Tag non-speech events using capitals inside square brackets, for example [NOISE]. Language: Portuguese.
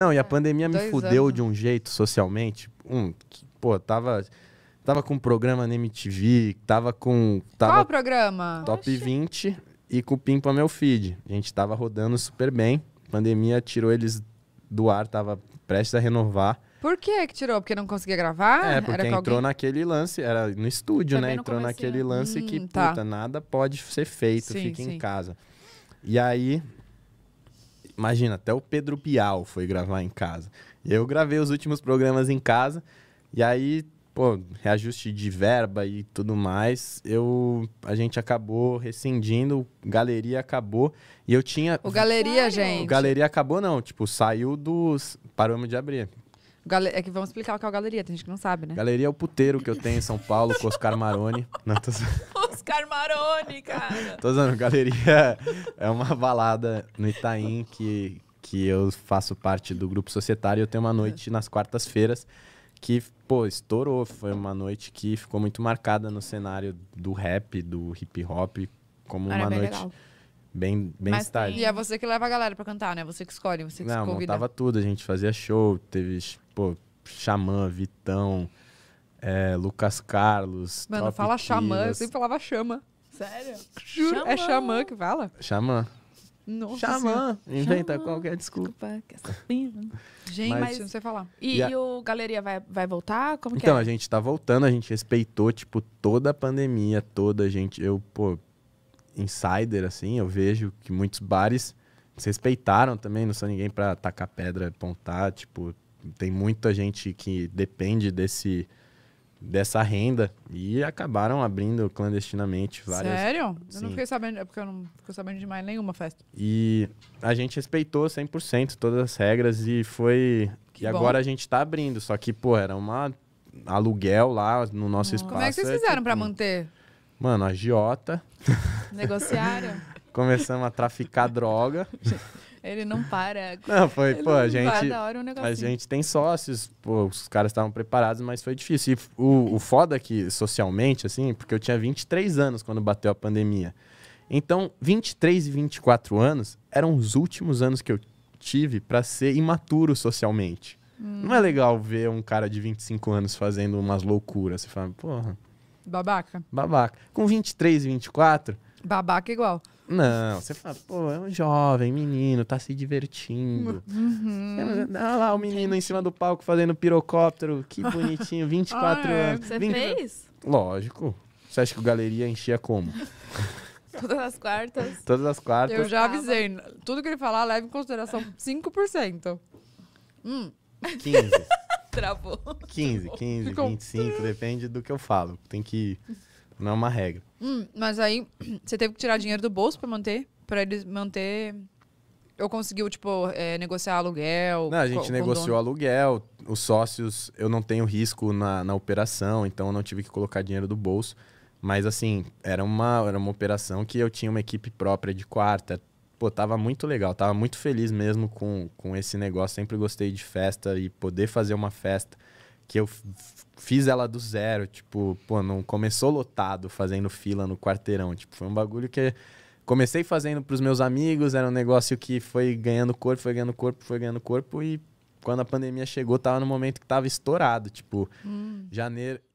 Não, e a é, pandemia me fudeu anos. de um jeito socialmente. Um, pô, tava. Tava com um programa na MTV, tava com. Tava Qual programa? Top Oxi. 20 e com o Meu Feed. A gente tava rodando super bem. A pandemia tirou eles do ar, tava prestes a renovar. Por que que tirou? Porque não conseguia gravar? É, porque entrou alguém... naquele lance, era no estúdio, né? Também né? Entrou naquele lance hum, que, tá. puta, tá. nada pode ser feito, sim, fica sim. em casa. E aí, imagina, até o Pedro Bial foi gravar em casa. Eu gravei os últimos programas em casa, e aí, pô, reajuste de verba e tudo mais, eu a gente acabou rescindindo, galeria acabou, e eu tinha O galeria, gente. O galeria acabou não, tipo, saiu dos paramos de abrir. É que vamos explicar o que é o galeria, tem gente que não sabe, né? Galeria é o puteiro que eu tenho em São Paulo com Oscar Maroni. Não, tô... Carmarone, cara. Tô usando galeria [LAUGHS] é uma balada no Itaim que, que eu faço parte do grupo societário. Eu tenho uma noite nas quartas-feiras que, pô, estourou. Foi uma noite que ficou muito marcada no cenário do rap, do hip hop, como uma noite. Legal. Bem, bem Mas, E é você que leva a galera pra cantar, né? Você que escolhe, você que Não, se convida. montava tudo, a gente fazia show, teve, pô, Xamã, Vitão, é, Lucas Carlos. Mano, Top fala xamã, eu sempre falava chama. Sério? Juro. É xamã. É xamã que fala? Xamã. Nossa Xamã, senhora. inventa Xamã. qualquer desculpa. desculpa é gente, mas, mas, não sei falar. E, a... e, o Galeria vai, vai voltar? Como então, é? a gente tá voltando, a gente respeitou, tipo, toda a pandemia, toda a gente. Eu, pô, insider, assim, eu vejo que muitos bares se respeitaram também, não são ninguém pra tacar pedra, apontar, tipo, tem muita gente que depende desse dessa renda e acabaram abrindo clandestinamente várias. Sério? Sim. Eu não fiquei sabendo, é porque eu não fiquei sabendo de mais nenhuma festa. E a gente respeitou 100% todas as regras e foi que e bom. agora a gente tá abrindo, só que pô, era uma aluguel lá no nosso espaço. Uhum. Como é que vocês é fizeram para tipo manter? Mano, agiota. Negociaram. [LAUGHS] Começamos a traficar droga. [LAUGHS] Ele não para. Não, foi, Ele pô, não a gente. Hora, um a gente tem sócios, pô, os caras estavam preparados, mas foi difícil. E o, o foda que, socialmente, assim, porque eu tinha 23 anos quando bateu a pandemia. Então, 23 e 24 anos eram os últimos anos que eu tive para ser imaturo socialmente. Hum. Não é legal ver um cara de 25 anos fazendo umas loucuras. Você fala, porra. Babaca. Babaca. Com 23 e 24. Babaca igual. Não, você fala, pô, é um jovem, menino, tá se divertindo. Uhum. lá, o menino em cima do palco fazendo pirocóptero, que bonitinho, 24 [LAUGHS] ah, é. anos. Você 20... fez? Lógico. Você acha que o galeria enchia como? [LAUGHS] Todas as quartas. Todas as quartas. Eu já avisei. Tudo que ele falar, leve em consideração 5%. Hum. 15. [LAUGHS] Travou. 15, 15, Ficou... 25, depende do que eu falo. Tem que. Não é uma regra. Hum, mas aí [CLEARS THROAT] você teve que tirar dinheiro do bolso para manter? para eles manter. Ou conseguiu, tipo, é, negociar aluguel? Não, a gente negociou aluguel. Os sócios, eu não tenho risco na, na operação, então eu não tive que colocar dinheiro do bolso. Mas, assim, era uma, era uma operação que eu tinha uma equipe própria de quarta. Pô, tava muito legal, tava muito feliz mesmo com, com esse negócio. Sempre gostei de festa e poder fazer uma festa que eu fiz ela do zero, tipo, pô, não começou lotado fazendo fila no quarteirão, tipo, foi um bagulho que comecei fazendo para os meus amigos, era um negócio que foi ganhando corpo, foi ganhando corpo, foi ganhando corpo e quando a pandemia chegou, tava no momento que tava estourado, tipo, hum. janeiro,